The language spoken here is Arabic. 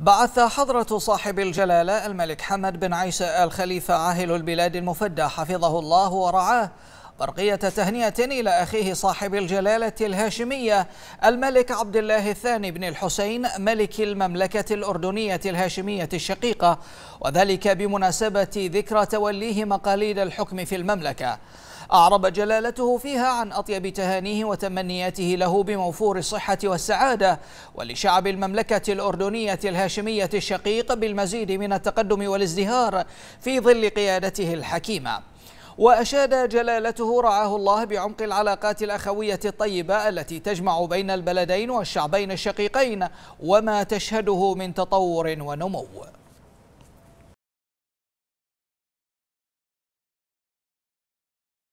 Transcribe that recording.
بعث حضرة صاحب الجلالة الملك حمد بن عيسى آل خليفة عاهل البلاد المفدى حفظه الله ورعاه برقية تهنئة إلى أخيه صاحب الجلالة الهاشمية الملك عبد الله الثاني بن الحسين ملك المملكة الأردنية الهاشمية الشقيقة وذلك بمناسبة ذكرى توليه مقاليد الحكم في المملكة أعرب جلالته فيها عن أطيب تهانيه وتمنياته له بموفور الصحة والسعادة ولشعب المملكة الأردنية الهاشمية الشقيق بالمزيد من التقدم والازدهار في ظل قيادته الحكيمة وأشاد جلالته رعاه الله بعمق العلاقات الأخوية الطيبة التي تجمع بين البلدين والشعبين الشقيقين وما تشهده من تطور ونمو